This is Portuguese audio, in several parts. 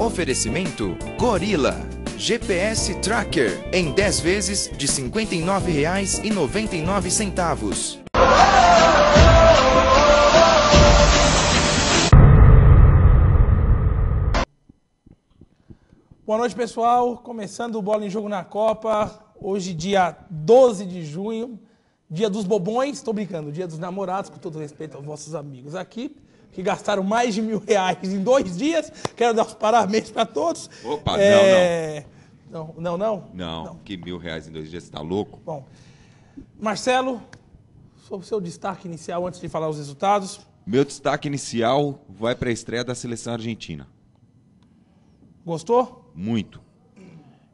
Oferecimento Gorila. GPS Tracker em 10 vezes de R$ 59,99. Boa noite, pessoal. Começando o Bola em Jogo na Copa. Hoje, dia 12 de junho, dia dos bobões. Estou brincando, dia dos namorados, com todo respeito aos vossos amigos aqui que gastaram mais de mil reais em dois dias. Quero dar os parabéns para todos. Opa, é... não, não. não, não. Não, não. que mil reais em dois dias, você está louco? Bom, Marcelo, sobre o seu destaque inicial antes de falar os resultados. Meu destaque inicial vai para a estreia da seleção argentina. Gostou? Muito.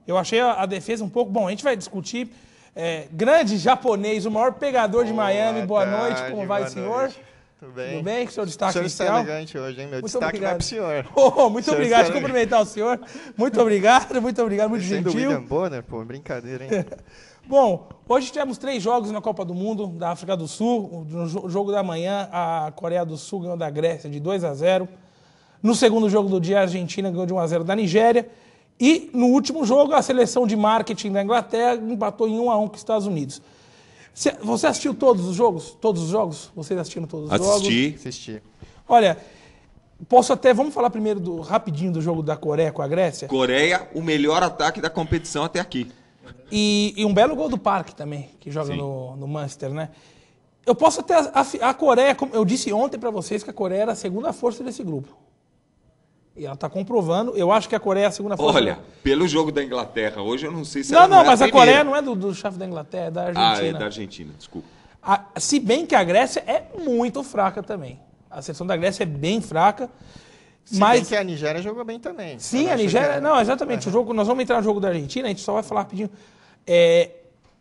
Eu achei a, defesa um pouco. Bom, a gente vai discutir. É, grande japonês, o maior pegador boa de Miami. Boa noite, como vai, senhor? Tudo bem? Tudo bem? Que o seu destaque o senhor está elegante hoje, hein? Meu muito destaque obrigado. vai para o senhor. Oh, oh, muito o obrigado. Deixa cumprimentar o senhor. Muito obrigado, muito obrigado, muito Sendo gentil. William Bonner, pô, brincadeira, hein? Bom, hoje tivemos três jogos na Copa do Mundo da África do Sul. No jogo da manhã, a Coreia do Sul ganhou da Grécia de 2 a 0. No segundo jogo do dia, a Argentina ganhou de 1 a 0 da Nigéria. E no último jogo, a seleção de marketing da Inglaterra empatou em 1 a 1 com os Estados Unidos. Você assistiu todos os jogos? Todos os jogos? Vocês assistiram todos os Assisti. jogos? Assisti. assisti. Olha, posso até. Vamos falar primeiro do, rapidinho do jogo da Coreia com a Grécia? Coreia, o melhor ataque da competição até aqui. E, e um belo gol do Parque também, que joga no, no Manchester, né? Eu posso até. A, a Coreia, como eu disse ontem para vocês, que a Coreia era a segunda força desse grupo. E ela está comprovando. Eu acho que a Coreia é a segunda força. Olha, pelo jogo da Inglaterra hoje, eu não sei se não, ela não, não é mas a, a Coreia não é do, do chefe da Inglaterra, é da Argentina. Ah, é da Argentina, desculpa. A, se bem que a Grécia é muito fraca também. A seleção da Grécia é bem fraca. Se mas bem que a Nigéria jogou bem também. Sim, a Nigéria. Não, exatamente. O é. jogo, nós vamos entrar no jogo da Argentina, a gente só vai falar rapidinho. É,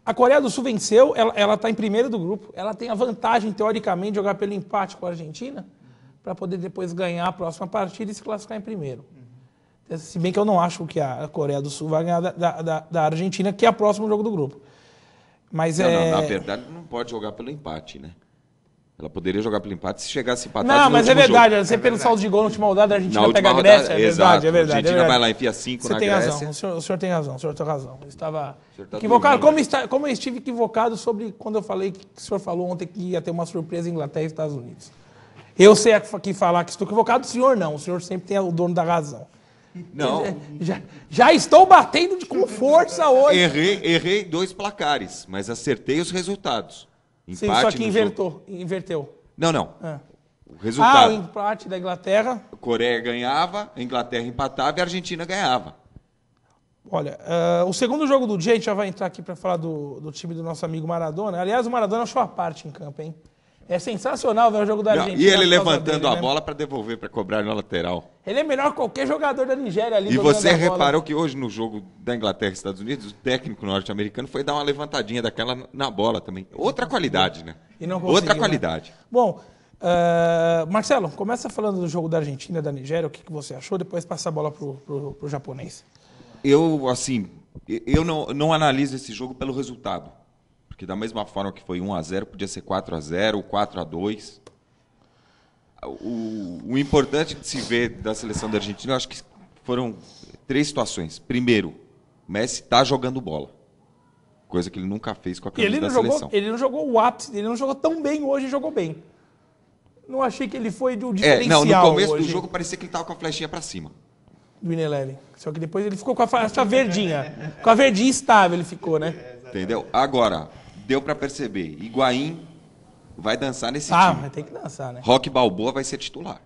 a Coreia do Sul venceu, ela está em primeiro do grupo. Ela tem a vantagem, teoricamente, de jogar pelo empate com a Argentina para poder depois ganhar a próxima partida e se classificar em primeiro. Uhum. Se bem que eu não acho que a Coreia do Sul vai ganhar da, da, da Argentina, que é o próximo jogo do grupo. Mas não, é... Não, na verdade, não pode jogar pelo empate, né? Ela poderia jogar pelo empate se chegasse empatado. Não, mas é verdade. Jogo. Você é pelo saldo de gol na última rodada, a Argentina pega a Grécia. Rodada, é verdade, é verdade. A Argentina é verdade. vai lá e enfia 5 na tem Grécia. Razão, o, senhor, o senhor tem razão, o senhor tem razão. Eu estava tá equivocado. como, né? está, como eu estive equivocado sobre quando eu falei que, que o senhor falou ontem que ia ter uma surpresa em Inglaterra e Estados Unidos. Eu sei aqui falar que estou equivocado, o senhor não. O senhor sempre tem o dono da razão. Não. Já, já estou batendo com força hoje. Errei, errei dois placares, mas acertei os resultados. Empate Sim, só que invertou, inverteu. Não, não. Ah. O resultado. Ah, o empate da Inglaterra. A Coreia ganhava, a Inglaterra empatava e a Argentina ganhava. Olha, uh, o segundo jogo do dia, a gente já vai entrar aqui para falar do, do time do nosso amigo Maradona. Aliás, o Maradona achou a parte em campo, hein? É sensacional ver o jogo da Argentina. E ele levantando dele, a né? bola para devolver, para cobrar na lateral. Ele é melhor que qualquer jogador da Nigéria ali. E você reparou que hoje no jogo da Inglaterra e Estados Unidos, o técnico norte-americano foi dar uma levantadinha daquela na bola também. Outra qualidade, né? Outra né? qualidade. Né? Bom, uh, Marcelo, começa falando do jogo da Argentina da Nigéria, o que, que você achou, depois passa a bola para pro, pro japonês. Eu, assim, eu não, não analiso esse jogo pelo resultado porque da mesma forma que foi 1 a 0 podia ser 4 a 0 4 a 2 o, o importante de se ver da seleção da Argentina, eu acho que foram três situações. Primeiro, Messi está jogando bola. Coisa que ele nunca fez com a camisa da jogou, seleção. Ele não jogou o ápice, ele não jogou tão bem hoje, jogou bem. Não achei que ele foi de um diferencial é, Não, no começo hoje. do jogo parecia que ele estava com a flechinha para cima. Do Ineleve. Só que depois ele ficou com a flecha verdinha. Com a verdinha estável ele ficou, né? Entendeu? Agora, deu para perceber. Higuaín vai dançar nesse ah, time. Ah, vai que dançar, né? Rock Balboa vai ser titular.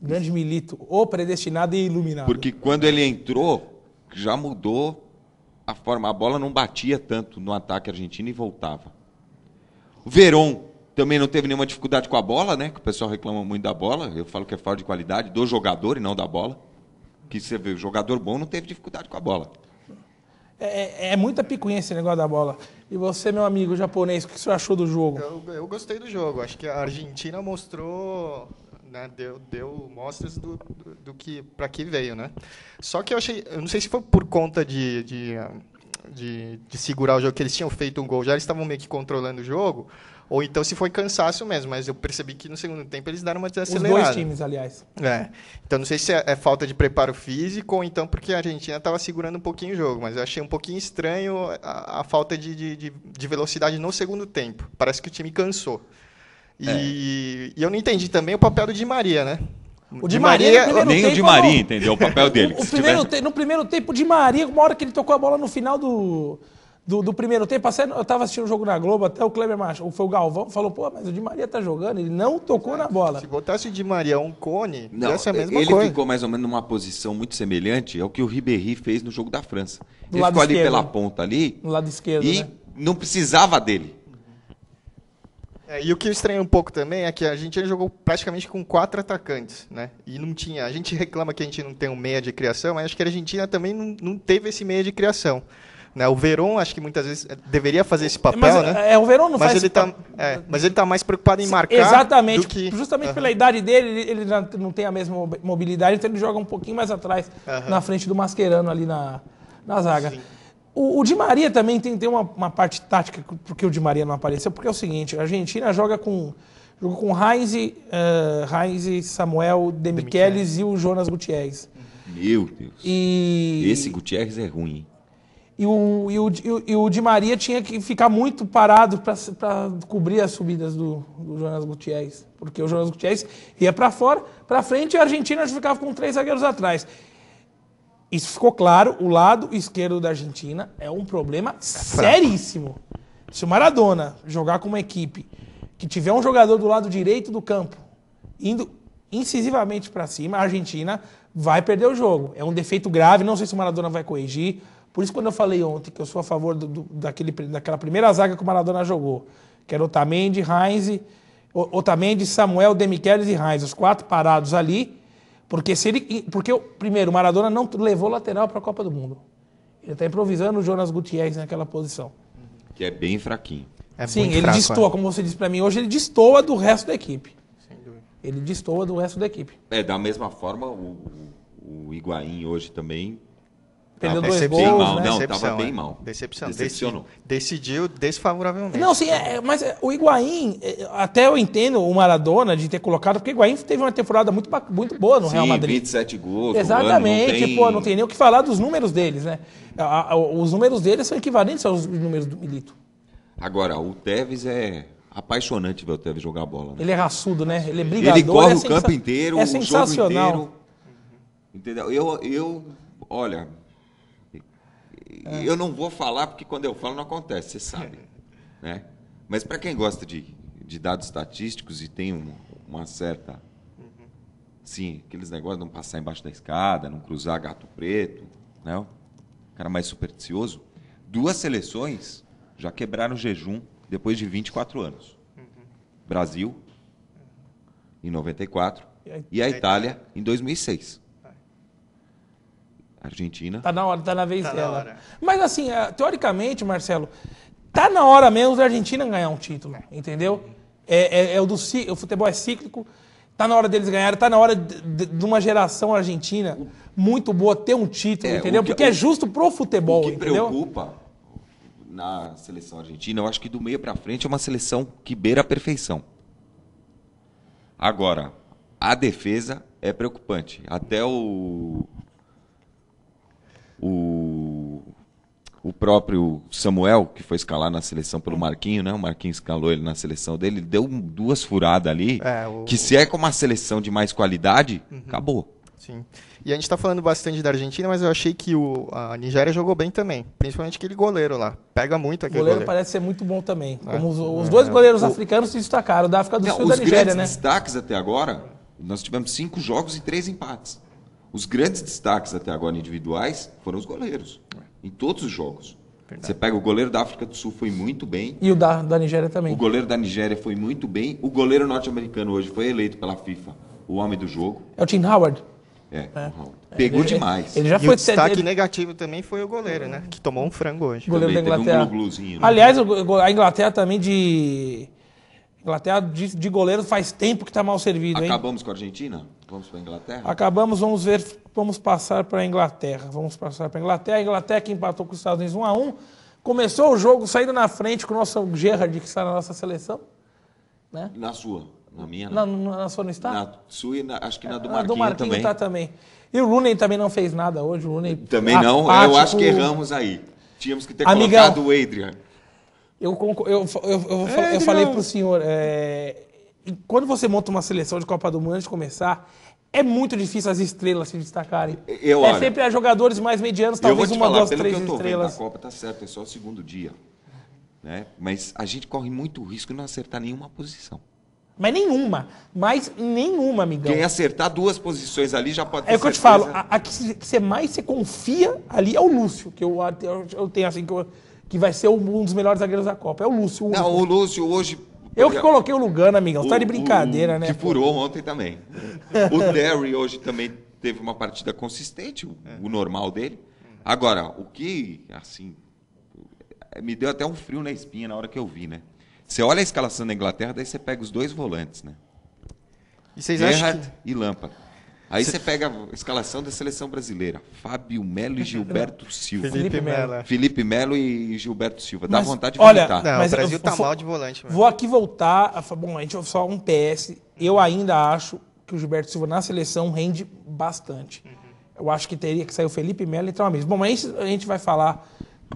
Grande Milito, ou predestinado e iluminado. Porque quando ele entrou, já mudou a forma. A bola não batia tanto no ataque argentino e voltava. O Veron também não teve nenhuma dificuldade com a bola, né? Que o pessoal reclama muito da bola. Eu falo que é falta de qualidade do jogador e não da bola. Que você vê, o jogador bom não teve dificuldade com a bola. É, é, é, muita picuinha esse negócio da bola. E você, meu amigo japonês, o que você achou do jogo? Eu, eu gostei do jogo. Acho que a Argentina mostrou, né, deu, deu mostras do, do, do que para que veio, né? Só que eu achei, eu não sei se foi por conta de, de, de, de segurar o jogo que eles tinham feito um gol, já eles estavam meio que controlando o jogo. Ou então se foi cansaço mesmo, mas eu percebi que no segundo tempo eles deram uma desacelerada. Os dois times, aliás. É. Então não sei se é, é falta de preparo físico ou então porque a Argentina estava segurando um pouquinho o jogo, mas eu achei um pouquinho estranho a, a falta de, de, de velocidade no segundo tempo. Parece que o time cansou. E, é. e, eu não entendi também o papel do Di Maria, né? O Di Maria, Maria nem tempo, o Di Maria entendeu o papel dele. O, o primeiro tivesse... te, no primeiro tempo, o Di Maria, uma hora que ele tocou a bola no final do, do, do primeiro tempo. eu estava assistindo o um jogo na Globo, até o Kleber Macho, foi o Galvão, falou, pô, mas o Di Maria tá jogando, ele não tocou Exato. na bola. Se botasse o Di Maria um cone, não, mesma ele coisa. Ele ficou mais ou menos numa posição muito semelhante ao que o Ribéry fez no jogo da França. Do ele ficou esquerdo, ali pela né? ponta ali. No lado esquerdo, E né? não precisava dele. Uhum. É, e o que estranha um pouco também é que a gente jogou praticamente com quatro atacantes, né? E não tinha. A gente reclama que a gente não tem um meia de criação, mas acho que a Argentina também não, não teve esse meia de criação. Né? O Verón, acho que muitas vezes eh, deveria fazer esse papel, mas, né? Eh, é, o Verón não mas faz ele tá, é, Mas ele está mais preocupado em marcar. Exatamente. Que... Justamente uhum. pela idade dele, ele, não tem a mesma mobilidade, então ele joga um pouquinho mais atrás, uhum. na frente do Mascherano ali na, na zaga. O, o Di Maria também tem, tem uma, uma, parte tática, porque o Di Maria não apareceu, porque é o seguinte, a Argentina joga com. Jogou com Heinz, uh, eh, Heinz Samuel, Demichelis e o Jonas Gutierrez. Meu Deus. E... Esse Gutierrez é ruim e o, e o, e o Di Maria tinha que ficar muito parado para cobrir as subidas do, do, Jonas Gutierrez, porque o Jonas Gutierrez ia para fora, para frente e a Argentina ficava com três zagueiros atrás. Isso ficou claro, o lado esquerdo da Argentina é um problema é seríssimo. Se o Maradona jogar com uma equipe que tiver um jogador do lado direito do campo indo incisivamente para cima, a Argentina vai perder o jogo. É um defeito grave, não sei se o Maradona vai corrigir. Por isso, quando eu falei ontem que eu sou a favor do, do, daquele, daquela primeira zaga que o Maradona jogou, que era Otamendi, Heinz, Otamendi, Samuel, Demichelis e Heinz, os quatro parados ali, porque se ele, porque primeiro, o Maradona não levou lateral para a Copa do Mundo. Ele está improvisando o Jonas Gutierrez naquela posição. Que é bem fraquinho. É Sim, ele fraco, destoa, é. como você disse para mim hoje, ele destoa do resto da equipe. Sem dúvida. Ele destoa do resto da equipe. É, da mesma forma, o, o Higuaín hoje também Perdeu dois gols, mal, né? Não, Decepção, tava bem né? mal. Decepção. Decepcionou. Decidiu desfavoravelmente. Não, sim, é, é mas é, o Higuaín, é, até eu entendo o Maradona de ter colocado, porque o Higuaín teve uma temporada muito, muito boa no sim, Real Madrid. 27 gols. Exatamente, ano, não tem... pô, não tem nem o que falar dos números deles, né? Os números deles são equivalentes aos números do Milito. Agora, o Tevez é apaixonante ver o Tevez jogar bola. Né? Ele é raçudo, né? Ele é brigador. Ele corre é o campo inteiro, é o jogo inteiro. Entendeu? Eu, eu, olha é. Eu não vou falar porque quando eu falo não acontece, você sabe. né? Mas para quem gosta de, de dados estatísticos e tem uma certa. Uhum. Sim, aqueles negócios não passar embaixo da escada, não cruzar gato preto, né? O cara mais supersticioso. Duas seleções já quebraram o jejum depois de 24 anos. Uhum. Brasil, em 94, e a, e a Itália, Itália, em 2006. Argentina. Tá na hora, tá na vez tá dela. Na Mas assim, é, teoricamente, Marcelo, tá na hora mesmo da Argentina ganhar um título, entendeu? É, é, é o, do, o futebol é cíclico. Tá na hora deles ganharem, tá na hora de, de, uma geração argentina muito boa ter um título, é, entendeu? Que, Porque é o, é justo pro futebol, o que entendeu? preocupa na seleção argentina, eu acho que do meio para frente é uma seleção que beira a perfeição. Agora, a defesa é preocupante. Até o o, o próprio Samuel, que foi escalar na seleção pelo hum. Marquinho, né? O Marquinho escalou ele na seleção dele, deu duas furadas ali, é, o... que se é com uma seleção de mais qualidade, uhum. acabou. Sim. E a gente está falando bastante da Argentina, mas eu achei que o, a Nigéria jogou bem também. Principalmente aquele goleiro lá. Pega muito aquele goleiro. O goleiro parece ser muito bom também. É. Como os, os é. dois é. goleiros o... africanos se destacaram, da África do Não, Sul e da Nigéria, né? Os grandes destaques até agora, nós tivemos cinco jogos e três empates. Os grandes destaques até agora individuais foram os goleiros, em todos os jogos. Verdade. Você pega o goleiro da África do Sul foi muito bem. E o da, da Nigéria também. O goleiro da Nigéria foi muito bem. O goleiro norte-americano hoje foi eleito pela FIFA o homem do jogo. É o Tim Howard. É, é. pegou ele, demais. Ele já foi o destaque dele... negativo também foi o goleiro, né? Que tomou um frango hoje. Né? O goleiro também da Inglaterra. Um Aliás, a Inglaterra também de Inglaterra de, de goleiro faz tempo que está mal servido, hein? Acabamos com a Argentina? Vamos para a Inglaterra? Acabamos, vamos ver, vamos passar para a Inglaterra. Vamos passar para a Inglaterra. A Inglaterra que empatou com os Estados Unidos 1 a 1 Começou o jogo saindo na frente com o nosso Gerrard, que está na nossa seleção. Né? Na sua. Na minha, Na, né? na, na sua não está? Na sua e na, acho que na do Marquinhos, na do Marquinhos também. Tá também. E o Rooney também não fez nada hoje. O Rooney também apático. não. Eu tipo acho que erramos aí. Tínhamos que ter colocado o Adrian. Eu, eu, eu, eu, é, eu falei para o senhor, é, quando você monta uma seleção de Copa do Mundo antes de começar, é muito difícil as estrelas se destacarem. Eu, é olha, sempre a jogadores mais medianos, talvez uma, falar, duas, três que eu tô estrelas. Vendo Copa tá certo, é só o segundo dia. Né? Mas a gente corre muito risco de não acertar nenhuma posição. Mas nenhuma. Mas nenhuma, amigão. Quem acertar duas posições ali já pode ter É o que eu te falo. A, a que você mais se confia ali é o Lúcio, que eu, eu, eu tenho assim, que eu, que vai ser um dos melhores zagueiros da Copa. É o Lúcio. O único. Não, o Lúcio hoje. Eu que coloquei o Lugano, amigão. Você tá de brincadeira, o, né? Que furou ontem também. o Terry hoje também teve uma partida consistente, o, é. normal dele. Agora, o que, assim, é, me deu até um frio na espinha na hora que eu vi, né? Você olha a escalação da Inglaterra, daí você pega os dois volantes, né? E vocês Gerhard acham que... e Lampard. Aí você pega a escalação da seleção brasileira. Fábio Melo e Gilberto Silva. Felipe Melo. É. Felipe Melo e Gilberto Silva. Dá mas, vontade de olha, Não, mas o Brasil eu, tá eu, mal de volante. Mesmo. Vou aqui voltar. A, bom, a gente só um PS. Eu ainda acho que o Gilberto Silva na seleção rende bastante. Uhum. Eu acho que teria que sair o Felipe Melo e o mesmo. Bom, mas a gente vai falar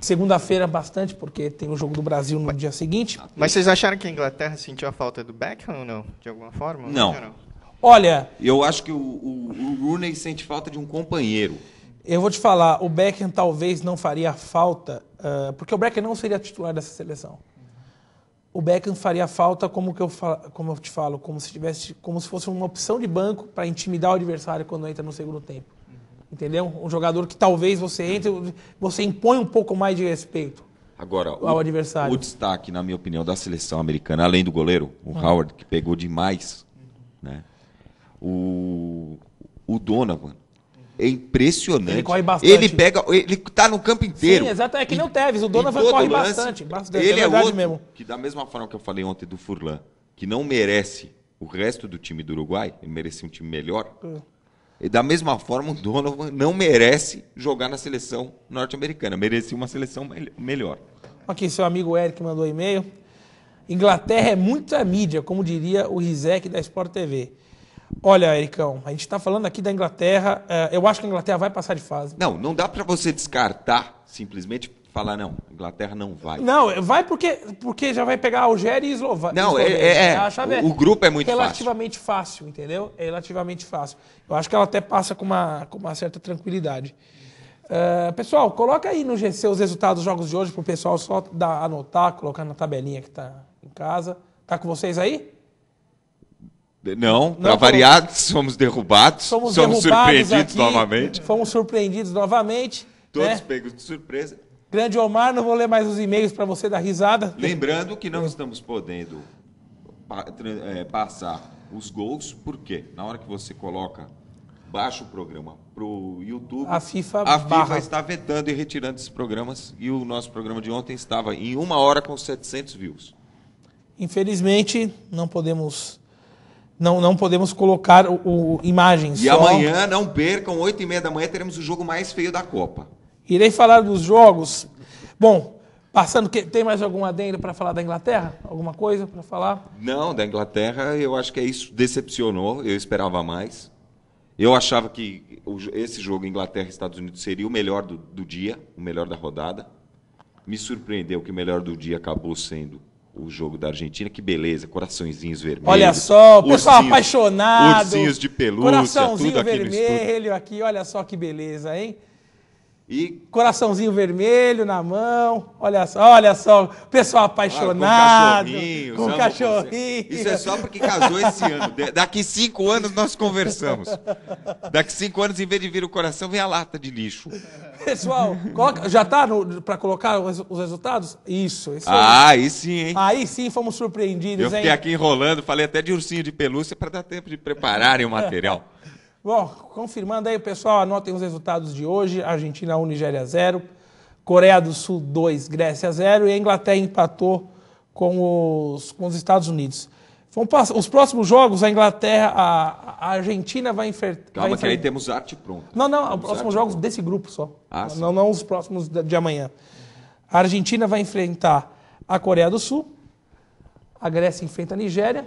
segunda-feira bastante, porque tem o jogo do Brasil no mas, dia seguinte. Mas vocês acharam que a Inglaterra sentiu a falta do Beckham ou não? De alguma forma? Não. não. Olha. Eu acho que o, o, o Rooney sente falta de um companheiro. Eu vou te falar, o Beckham talvez não faria falta, uh, porque o Beckham não seria titular dessa seleção. O Beckham faria falta, como, que eu, como eu te falo, como se, tivesse, como se fosse uma opção de banco para intimidar o adversário quando entra no segundo tempo. Entendeu? Um jogador que talvez você entre, você impõe um pouco mais de respeito. Agora, o, adversário. o destaque, na minha opinião, da seleção americana, além do goleiro, o hum. Howard, que pegou demais, né? o, o Donovan. É impressionante. Ele corre bastante. Ele pega, ele tá no campo inteiro. Sim, exato, é que e, nem o Tevez, o Donovan corre lance, bastante, bastante, é Ele é, é outro mesmo. que da mesma forma que eu falei ontem do Furlan, que não merece o resto do time do Uruguai, ele merecia um time melhor. Hum. E da mesma forma, o Donovan não merece jogar na seleção norte-americana, merecia uma seleção melhor. Aqui, seu amigo Eric mandou um e-mail. Inglaterra é muita mídia, como diria o Rizek da Sport TV. Olha, Ericão, a gente está falando aqui da Inglaterra. É, eu acho que a Inglaterra vai passar de fase. Não, não dá para você descartar simplesmente falar não, a Inglaterra não vai. Não, vai porque, porque já vai pegar Algéria e Eslováquia. Não, é, é, é o, o, grupo é muito relativamente fácil. fácil, entendeu? É relativamente fácil. Eu acho que ela até passa com uma, com uma certa tranquilidade. Uh, pessoal, coloca aí no GC os resultados dos jogos de hoje para o pessoal só dar, anotar, colocar na tabelinha que está em casa. Tá com vocês aí? Não, para variar, somos derrubados, somos, somos derrubados surpreendidos aqui, novamente. Fomos surpreendidos novamente. Todos né? pegos de surpresa. Grande Omar, não vou ler mais os e-mails para você dar risada. Lembrando que não estamos podendo é, passar os gols, porque na hora que você coloca, baixa o programa para o YouTube, a FIFA, a FIFA está vetando e retirando esses programas. E o nosso programa de ontem estava em uma hora com 700 views. Infelizmente, não podemos não, não podemos colocar o, o, imagens. E só. amanhã, não percam, 8 e meia da manhã, teremos o jogo mais feio da Copa. Irei falar dos jogos. Bom, Passando, que, tem mais alguma adendo para falar da Inglaterra? Alguma coisa para falar? Não, da Inglaterra eu acho que é isso. Decepcionou, eu esperava mais. Eu achava que esse jogo Inglaterra Estados Unidos seria o melhor do, do dia, o melhor da rodada. Me surpreendeu que o melhor do dia acabou sendo o jogo da Argentina. Que beleza, coraçõezinhos vermelhos. Olha só, o pessoal apaixonado. Ursinhos de pelúcia, coraçõezinho tudo vermelho aqui, olha só que beleza, hein? E coraçãozinho vermelho na mão, olha só, olha só, pessoal apaixonado, ah, com cachorrinho. Com é cachorrinho. Isso é só porque casou esse ano. Daqui cinco anos nós conversamos. Daqui cinco anos, em vez de vir o coração, vem a lata de lixo. Pessoal, coloca, já tá para colocar os, os, resultados? Isso. Esse ah, aí. aí sim, hein? Aí sim fomos surpreendidos, Eu fiquei hein? aqui enrolando, falei até de ursinho de pelúcia para dar tempo de prepararem o material. Bom, confirmando aí, pessoal, anotem os resultados de hoje. Argentina 1, Nigéria 0. Coreia do Sul 2, Grécia 0. E a Inglaterra empatou com os, com os Estados Unidos. passar os próximos jogos, a Inglaterra, a, a Argentina vai enfrentar. Calma, vai que aí temos arte pronta. Não, não, temos os próximos jogos pronta. desse grupo só. Ah, não, não, não os próximos de amanhã. A Argentina vai enfrentar a Coreia do Sul, a Grécia enfrenta a Nigéria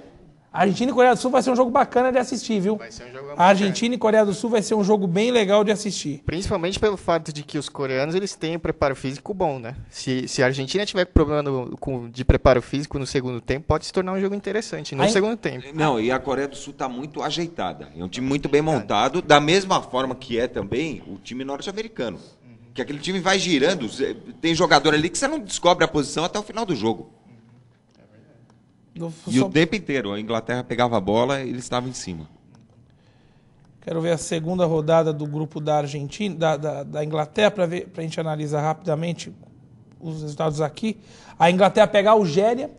Argentina e Coreia do Sul vai ser um jogo bacana de assistir, viu? Vai ser um jogo bacana. Argentina e Coreia do Sul vai ser um jogo bem legal de assistir. Principalmente pelo fato de que os coreanos eles têm um preparo físico bom, né? Se, se a Argentina tiver problema no, com, de preparo físico no segundo tempo, pode se tornar um jogo interessante no Aí, segundo tempo. Não, e a Coreia do Sul está muito ajeitada. É um time muito bem montado, da mesma forma que é também o time norte-americano. Que aquele time vai girando, tem jogador ali que você não descobre a posição até o final do jogo e o tempo inteiro, a Inglaterra pegava a bola e ele estava em cima. Quero ver a segunda rodada do grupo da Argentina, da, da, da Inglaterra, para a gente analisar rapidamente os resultados aqui. A Inglaterra pega a Algéria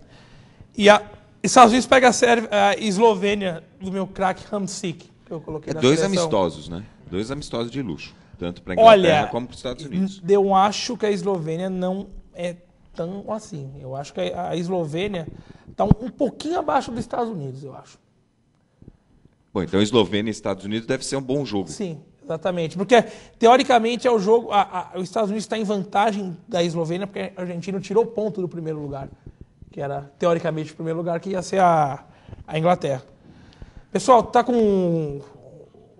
e a Estados Unidos pega a, Sérvia, a Eslovênia do meu craque Hamsik, que eu coloquei é na Dois seleção. amistosos, né? Dois amistosos de luxo, tanto para a Inglaterra Olha, como para os Estados Unidos. Eu acho que a Eslovênia não é tão assim. Eu acho que a Eslovênia está um pouquinho abaixo dos Estados Unidos, eu acho. Bom, então Eslovênia e Estados Unidos deve ser um bom jogo. Sim, exatamente. Porque, teoricamente, é o jogo. A, a, os Estados Unidos está em vantagem da Eslovênia, porque a Argentina tirou ponto do primeiro lugar. Que era, teoricamente, o primeiro lugar, que ia ser a, a Inglaterra. Pessoal, tá com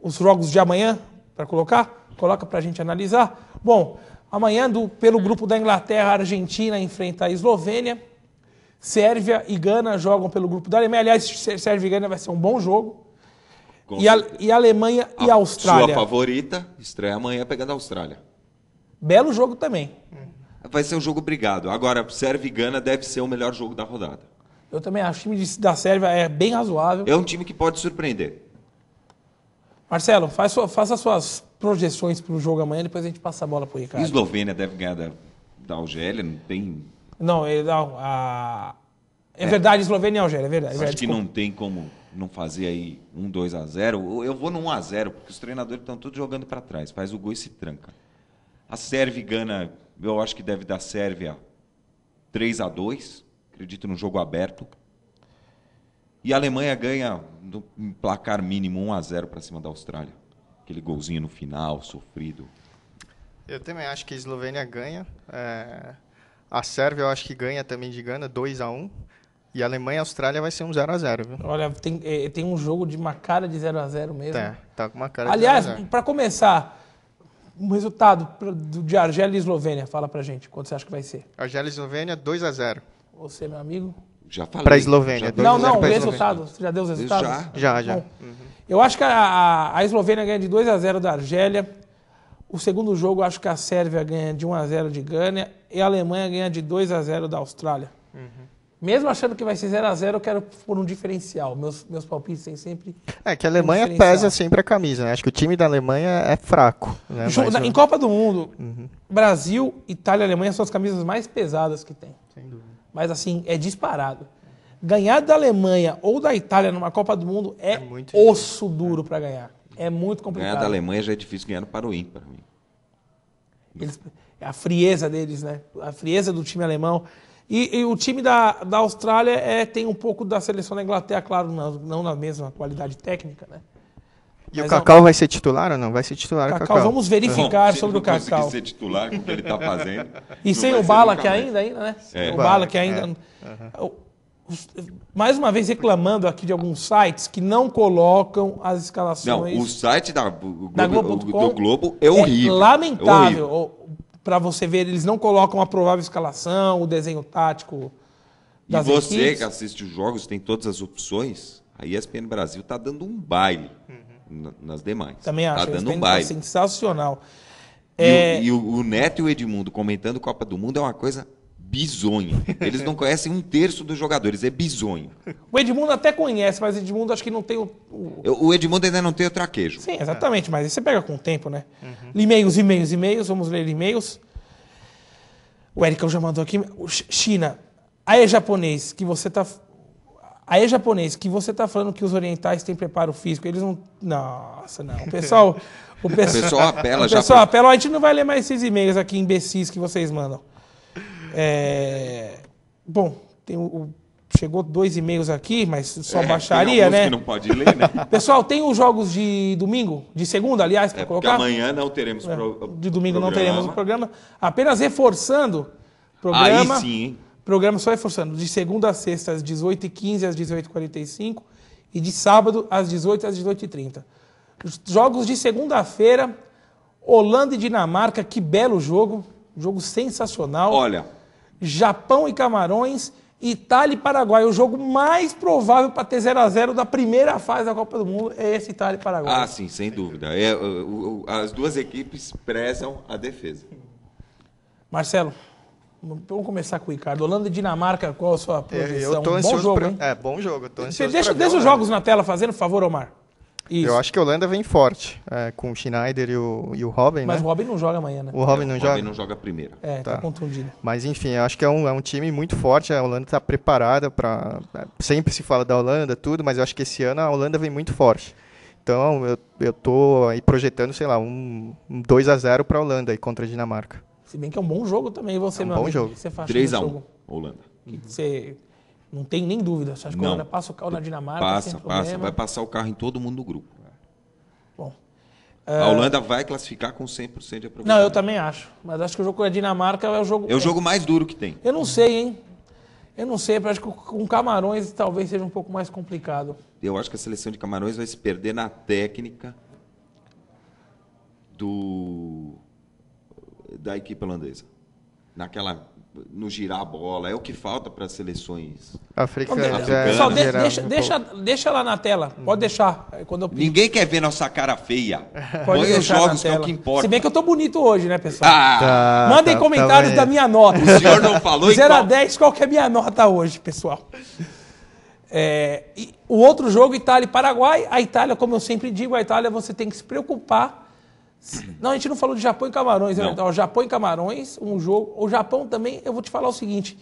os jogos de amanhã para colocar? Coloca para a gente analisar. Bom, Amanhã, do, pelo grupo da Inglaterra, a Argentina enfrenta a Eslovênia. Sérvia e Gana jogam pelo grupo da Alemanha. Aliás, Sérvia e Gana vai ser um bom jogo. E, a, e Alemanha a e a Austrália. Sua favorita estreia amanhã pegando a Austrália. Belo jogo também. Uhum. Vai ser um jogo brigado. Agora, Sérvia e Gana deve ser o melhor jogo da rodada. Eu também acho. O time da Sérvia é bem razoável. É um time que pode surpreender. Marcelo, faz, faça suas projeções para o jogo amanhã, depois a gente passa a bola para o Ricardo. Eslovênia deve ganhar da, da Algéria, não tem. Não, é, não a... é, é, verdade, Eslovênia e Algélia, é verdade. É acho que não tem como não fazer aí um 2 a 0 Eu vou no 1 a 0 porque os treinadores estão todos jogando para trás. Faz o gol e se tranca. A Sérvia gana, eu acho que deve dar Sérvia 3 a 2 Acredito no jogo aberto. E a Alemanha ganha no placar mínimo 1 a 0 para cima da Austrália aquele golzinho no final, sofrido. Eu também acho que a Eslovênia ganha. É... A Sérvia eu acho que ganha também de Gana, 2 a 1 um. E a Alemanha e a Austrália vai ser um 0x0, Olha, tem, é, tem um jogo de uma cara de 0x0 mesmo. Tá, tá com uma cara Aliás, de Aliás, para começar, um resultado de Argélia e Eslovênia, fala pra gente, quanto você acha que vai ser? Argélia e Eslovênia, 2x0. Você, meu amigo? Já falei. Para a Eslovênia. Não, não, o resultado. Já deu os resultados? Já, já. já. Bom, uhum. Eu acho que a, a Eslovênia ganha de 2 a 0 da Argélia. O segundo jogo, acho que a Sérvia ganha de 1 a 0 de Gânia. E a Alemanha ganha de 2 a 0 da Austrália. Uhum. Mesmo achando que vai ser 0 x 0 eu quero pôr um diferencial. Meus, meus palpites têm sempre. É que a Alemanha um pesa sempre a camisa, né? Acho que o time da Alemanha é fraco. Né? Mas, em Copa do Mundo, uhum. Brasil, Itália e Alemanha são as camisas mais pesadas que tem. Sim mas assim, é disparado. Ganhar da Alemanha ou da Itália numa Copa do Mundo é, é osso né? duro para ganhar. É muito complicado. Ganhar da Alemanha já é difícil ganhar para o ímpar. Eles, a frieza deles, né? A frieza do time alemão. E, e o time da, da Austrália é, tem um pouco da seleção da Inglaterra, claro, não, não na mesma qualidade técnica, né? E Mas o Cacau vai ser titular ou não? Vai ser titular Cacau. Cacau. Vamos verificar Bom, sobre o Cacau. Se ele ser titular com o que ele está fazendo... e sem o Bala que ainda, ainda, né? É. O Bala que ainda... É. Uhum. Mais uma vez reclamando aqui de alguns sites que não colocam as escalações... Não, o site da Globo, da Globo, do Globo é horrível. É lamentável. para você ver, eles não colocam a provável escalação, o desenho tático das E você equipes. que assiste os jogos tem todas as opções, a ESPN Brasil está dando um baile. Uhum nas demais. Também tá acho. Tá dando um baile. Sensacional. É... E, o, é, e o, o, Neto e o Edmundo comentando Copa do Mundo é uma coisa bizonha. Eles não conhecem um terço dos jogadores, é bizonho. O Edmundo até conhece, mas Edmundo acho que não tem o. O, o Edmundo ainda não tem o traquejo. Sim, exatamente, é. mas você pega com o tempo, né? Uhum. E-mails, e-mails, e-mails, vamos ler e-mails. O Ericão já mandou aqui. China, aí é japonês, que você tá Aí é japonês, que você tá falando que os orientais têm preparo físico, eles não. Nossa, não. O pessoal. O, o pessoal apela já. O pessoal já... apela, a gente não vai ler mais esses e-mails aqui, imbecis, que vocês mandam. É... Bom, tem o... chegou dois e-mails aqui, mas só é, baixaria, né? Que não pode ler, né? Pessoal, tem os jogos de domingo, de segunda, aliás, para é colocar. Amanhã não teremos é, pro... De domingo programa. não teremos o programa. Apenas reforçando programa. Aí sim, hein? programa só reforçando, de segunda a sexta, às 18h15 às 18h45 e de sábado às 18h às 18h30. Jogos de segunda-feira, Holanda e Dinamarca, que belo jogo, jogo sensacional. Olha. Japão e Camarões, Itália e Paraguai, o jogo mais provável para ter 0 a 0 da primeira fase da Copa do Mundo é esse Itália e Paraguai. Ah, sim, sem dúvida. É, as duas equipes prezam a defesa. Marcelo. Vamos começar com o Ricardo. Holanda e Dinamarca, qual a sua é, projeção? Eu tô ansioso bom jogo, pra... É, bom jogo. Você deixa, deixa os jogos na tela fazendo favor, Omar. Isso. Eu acho que a Holanda vem forte, é, com o Schneider e o, e o Robin. Mas né? o Robin não joga amanhã, né? O Robin não joga? O Robin não joga primeiro. É, tá. tá, contundido. Mas enfim, eu acho que é um, é um time muito forte. A Holanda está preparada para. É, sempre se fala da Holanda, tudo, mas eu acho que esse ano a Holanda vem muito forte. Então eu, eu tô aí projetando, sei lá, um, um 2 a 0 para a Holanda aí contra a Dinamarca. Se bem que é um bom jogo também, você, é um meu bom amigo. jogo. Você faz 3 a 1 Holanda. Que você não tem nem dúvida. Você acha que a Holanda passa o carro na Dinamarca? Passa, passa. Vai passar o carro em todo mundo do grupo. Bom. A é, Holanda vai classificar com 100% de aproveitamento. Não, eu também acho. Mas acho que o jogo com a Dinamarca é o jogo. É o jogo mais duro que tem. Eu não sei, hein? Eu não sei, acho que com Camarões talvez seja um pouco mais complicado. Eu acho que a seleção de Camarões vai se perder na técnica do da equipe holandesa? Naquela no girar a bola, é o que falta para as seleções africanas. É, de, deixa, deixa, deixa lá na tela, pode deixar. Eh, quando eu... Ninguém quer ver nossa cara feia. Põe os jogos que é o que importa. Se bem que eu tô bonito hoje, né, pessoal? Ah, tá, Mandem tá, comentários tá da minha nota. O senhor não falou isso. 0 a 10, qual que é a minha nota hoje, pessoal? É, o outro jogo, Itália e Paraguai. A Itália, como eu sempre digo, a Itália você tem que se preocupar Sim. Não, a gente não falou de Japão e Camarões. Né? Então, Japão e Camarões, um jogo. O Japão também, eu vou te falar o seguinte.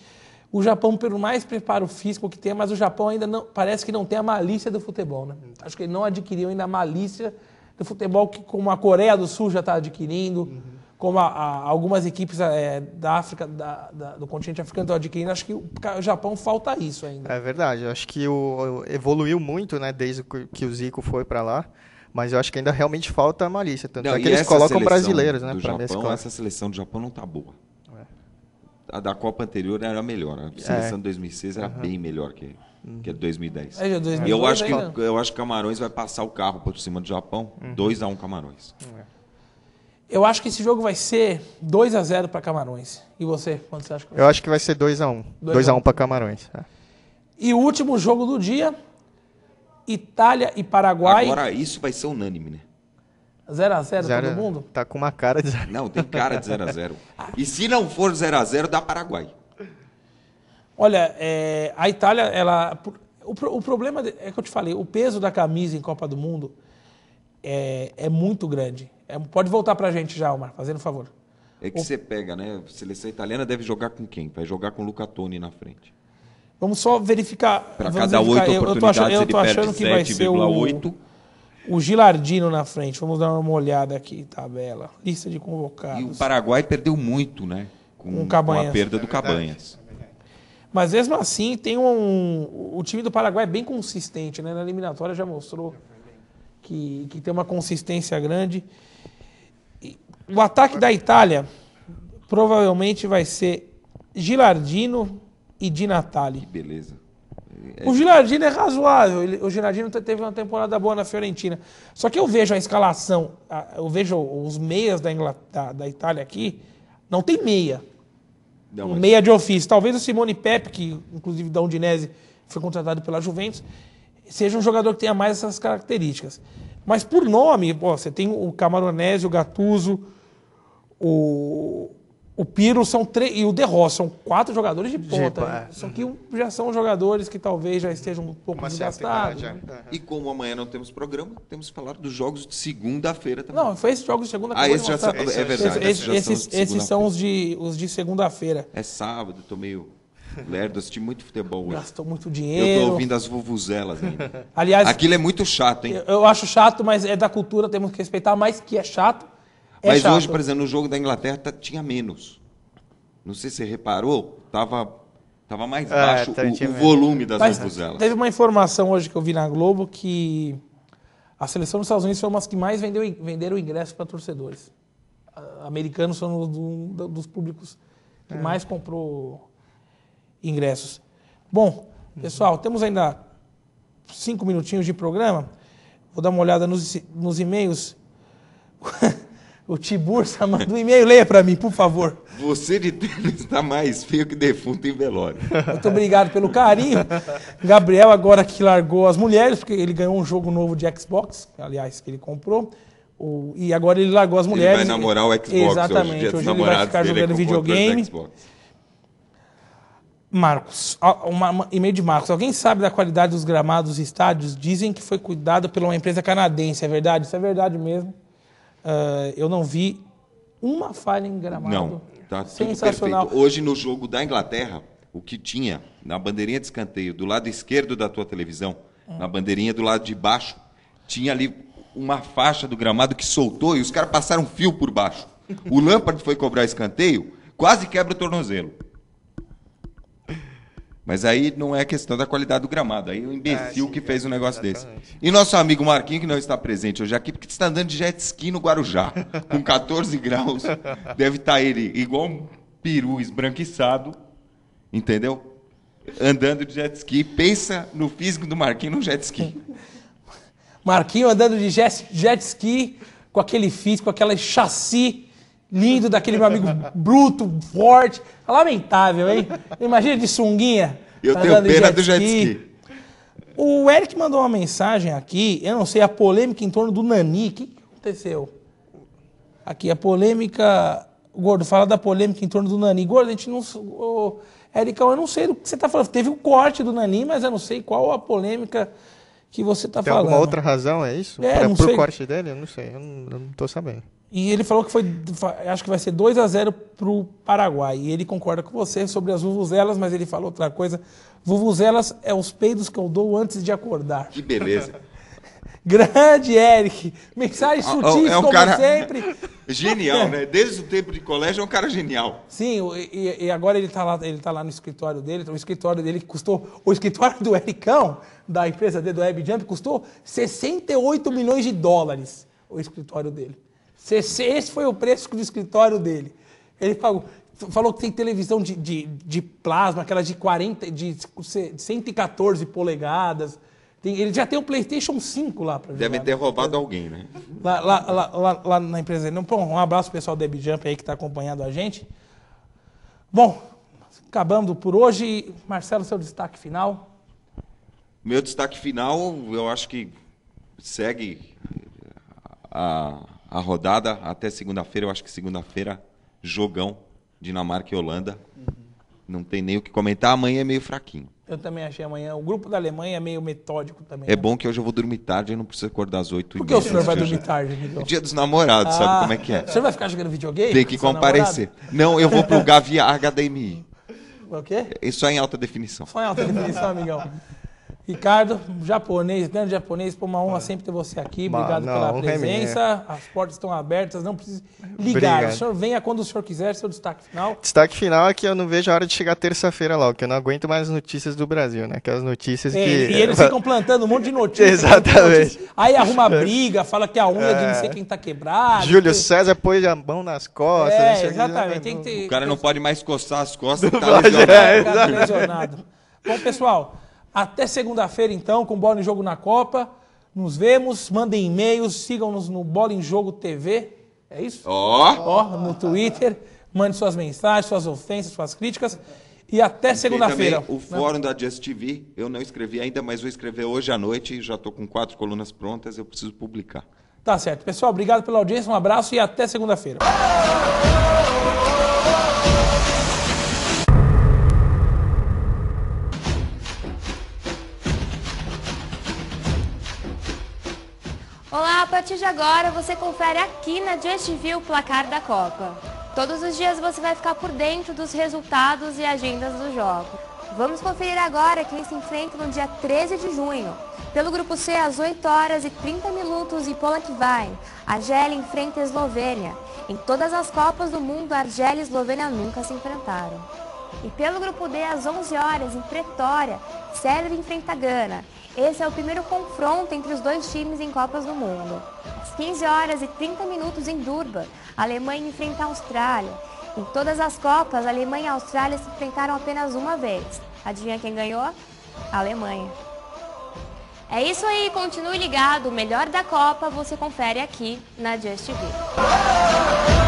O Japão, pelo mais preparo físico que tem, mas o Japão ainda não, parece que não tem a malícia do futebol, né? Uhum. Acho que ele não adquiriu ainda a malícia do futebol que como a Coreia do Sul já está adquirindo, uhum. como a, a, algumas equipes é, da África, da, da, do continente africano estão adquirindo. Acho que o, o, Japão falta isso ainda. É verdade. Acho que o, evoluiu muito, né? Desde que o Zico foi para lá. Mas eu acho que ainda realmente falta a malícia. Tanto não, é que eles colocam brasileiros, né? Para Japão, Essa seleção do Japão não tá boa. É. A da Copa anterior era melhor. A é. seleção é. de 2006 era uhum. bem melhor que, uhum. que a de 2010. É, 2010 eu, é acho que, eu acho que Camarões vai passar o carro por cima do Japão. 2x1 uhum. um Camarões. Eu acho que esse jogo vai ser 2 x 0 para Camarões. E você? Quanto você acha que vai ser? Eu acho que vai ser 2 x 1 2 x 1 para Camarões. E o último jogo do dia, Itália e Paraguai. Agora isso vai ser unânime, né? 0x0 todo mundo? Tá com uma cara de Não, tem cara de 0x0. Ah. e se não for 0x0, dá Paraguai. Olha, é, a Itália, ela. O, o problema é que eu te falei, o peso da camisa em Copa do Mundo é, é muito grande. É, pode voltar pra gente já, Omar, fazendo um favor. É que o... você pega, né? A seleção italiana deve jogar com quem? Vai jogar com o Luca Toni na frente. Vamos só verificar. Para cada oito oportunidades, eu, eu, eu tô achando que vai ser o, Gilardino na frente. Vamos dar uma olhada aqui, tabela. Lista de convocados. E o Paraguai perdeu muito, né? Com, com, com a perda do é Cabanhas. É Mas mesmo assim, tem um, o time do Paraguai é bem consistente, né? Na eliminatória já mostrou que, que tem uma consistência grande. E o ataque da Itália provavelmente vai ser Gilardino, e Di Natalie, Que beleza. É... O Gilardino é razoável. Ele, o Gilardino teve uma temporada boa na Fiorentina. Só que eu vejo a escalação, a, eu vejo os meias da, Ingl... da, da Itália aqui, não tem meia. Não, mas... meia de ofício. Talvez o Simone Pepe, que inclusive da Udinese foi contratado pela Juventus, seja um jogador que tenha mais essas características. Mas por nome, você tem o Camaronese, o Gattuso, o, o Piro são três e o De são quatro jogadores de ponta. Né? Só que já são jogadores que talvez já estejam um pouco desgastados. Né? É. E como amanhã não temos programa, temos que falar dos jogos de segunda-feira também. Não, foi esses jogos de segunda-feira. Ah, esse é já são, é verdade. Esse, esse, esses, são esses são os de, os de segunda-feira. É sábado, tô meio Lerdo, assisti muito futebol hoje. Gastou muito dinheiro. Eu tô ouvindo as vuvuzelas ainda. Aliás, aquilo é muito chato, hein? Eu, eu acho chato, mas é da cultura, temos que respeitar, mas que é chato é Mas chato. hoje, por exemplo, no jogo da Inglaterra tá, tinha menos. Não sei se você reparou, tava, tava mais é, baixo tá, o, o, volume das Mas, buzelas. Teve uma informação hoje que eu vi na Globo que a seleção dos Estados Unidos foi uma das que mais vendeu, venderam ingressos para torcedores. Americanos são um do, dos públicos que é. mais comprou ingressos. Bom, pessoal, uhum. temos ainda cinco minutinhos de programa. Vou dar uma olhada nos, nos e-mails. O Tiburça mandou um e-mail, leia para mim, por favor. Você de tênis está mais feio que defunto em velório. Muito obrigado pelo carinho. Gabriel, agora que largou as mulheres, porque ele ganhou um jogo novo de Xbox, aliás, que ele comprou. O, e agora ele largou as mulheres. Ele vai namorar o Xbox. Exatamente, hoje, hoje ele vai ficar jogando é videogame. Marcos, e-mail de Marcos. Alguém sabe da qualidade dos gramados dos estádios? Dizem que foi cuidado por uma empresa canadense. É verdade? Isso é verdade mesmo. Uh, eu não vi uma falha em gramado. Não, tá sensacional. Perfeito. Hoje no jogo da Inglaterra, o que tinha na bandeirinha de escanteio do lado esquerdo da tua televisão, hum. na bandeirinha do lado de baixo, tinha ali uma faixa do gramado que soltou e os caras passaram fio por baixo. O Lampard foi cobrar escanteio, quase quebra o tornozelo. Mas aí não é questão da qualidade do gramado. Aí é o imbecil ah, sim, que fez um é, negócio exatamente. desse. E nosso amigo Marquinho, que não está presente hoje aqui, porque está andando de jet ski no Guarujá, com 14 graus. Deve estar tá ele igual um peru esbranquiçado, entendeu? Andando de jet ski. Pensa no físico do Marquinho no jet ski. Marquinho andando de jet, jet ski com aquele físico, com aquela chassi lindo daquele meu amigo bruto, forte. Lamentável, hein? Imagina de sunguinha. Eu tá tenho pena jet do jet ski. O Eric mandou uma mensagem aqui, eu não sei, a polêmica em torno do Nani. O que aconteceu? Aqui, a polêmica. Gordo, fala da polêmica em torno do Nani. Gordo, a gente não. o Ericão, eu não sei do que você está falando. Teve o um corte do Nani, mas eu não sei qual a polêmica que você está falando. Tem alguma outra razão, é isso? É, Para, é não sei. corte dele? Eu não sei, eu não, estou sabendo. E ele falou que foi, acho que vai ser 2 a 0 para o Paraguai. E ele concorda com você sobre as vuvuzelas, mas ele falou outra coisa. Vuvuzelas é os peidos que eu dou antes de acordar. Que beleza. Grande Eric, mensagem é, é, sutis é um como cara... sempre. Genial, né? Desde o tempo de colégio é um cara genial. Sim, e, e agora ele está lá, ele tá lá no escritório dele. O escritório dele custou, o escritório do Ericão, da empresa dele do jump custou 68 milhões de dólares o escritório dele. Esse foi o preço do escritório dele. Ele pagou, falou que tem televisão de, de, de plasma, aquela de 40, de 114 polegadas. Tem, ele já tem um PlayStation 5 lá para jogar. Deve ter roubado alguém, né? Lá, lá, lá, lá na empresa dele. Bom, um abraço pessoal da Jump aí que está acompanhando a gente. Bom, acabando por hoje. Marcelo, seu destaque final. Meu destaque final, eu acho que segue a, a rodada. Até segunda-feira, eu acho que segunda-feira, jogão Dinamarca e Holanda. Uhum. Não tem nem o que comentar. Amanhã é meio fraquinho. Eu também achei amanhã. O grupo da Alemanha é meio metódico também. É né? bom que hoje eu vou dormir tarde, eu não preciso acordar às 8 Por que o senhor vai dormir tarde, Miguel? Dia dos namorados, ah, sabe como é que é? O senhor vai ficar jogando videogame? Tem que comparecer. Namorado? Não, eu vou pro Gavi HDMI. O quê? Só é em alta definição. Só em alta definição, amigão. Ricardo, japonês, grande japonês, por uma honra é. sempre ter você aqui. Obrigado não, pela é presença. É As portas estão abertas, não precisa ligar. Obrigado. O senhor venha quando o senhor quiser, seu destaque final. Destaque final é que eu não vejo a hora de chegar terça-feira lá, porque eu não aguento mais notícias do Brasil, né? Aquelas notícias é, que. E eles ficam plantando um monte de notícias. Exatamente. Notícias. Aí arruma briga, fala que a unha é. de não sei é. quem tá quebrado. Júlio que... César põe a mão nas costas. É, exatamente. Tem que ter... O cara não pode mais coçar as costas. tá pode, É, tá exatamente. Bom, pessoal. Até segunda-feira, então, com Bola em Jogo na Copa. Nos vemos, mandem e-mails, sigam-nos no Bola em Jogo TV. É isso? Ó! Oh. Ó, oh, no Twitter. Mande suas mensagens, suas ofensas, suas críticas. E até segunda-feira. O fórum da Just TV, eu não escrevi ainda, mas vou escrever hoje à noite. Já estou com quatro colunas prontas, eu preciso publicar. Tá certo. Pessoal, obrigado pela audiência, um abraço e até segunda-feira. Olá, a partir de agora você confere aqui na View o placar da Copa. Todos os dias você vai ficar por dentro dos resultados e agendas do jogo. Vamos conferir agora quem se enfrenta no dia 13 de junho. Pelo grupo C, às 8 horas e 30 minutos em que vai. Argélia enfrenta a Eslovênia. Em todas as Copas do Mundo, Argélia e Eslovênia nunca se enfrentaram. E pelo grupo D, às 11 horas, em Pretória, Sérvia enfrenta Gana. Esse é o primeiro confronto entre os dois times em Copas do Mundo. Às 15 horas e 30 minutos em Durban, a Alemanha enfrenta a Austrália. Em todas as Copas, a Alemanha e a Austrália se enfrentaram apenas uma vez. Adivinha quem ganhou? A Alemanha. É isso aí, continue ligado. O melhor da Copa você confere aqui na Just TV.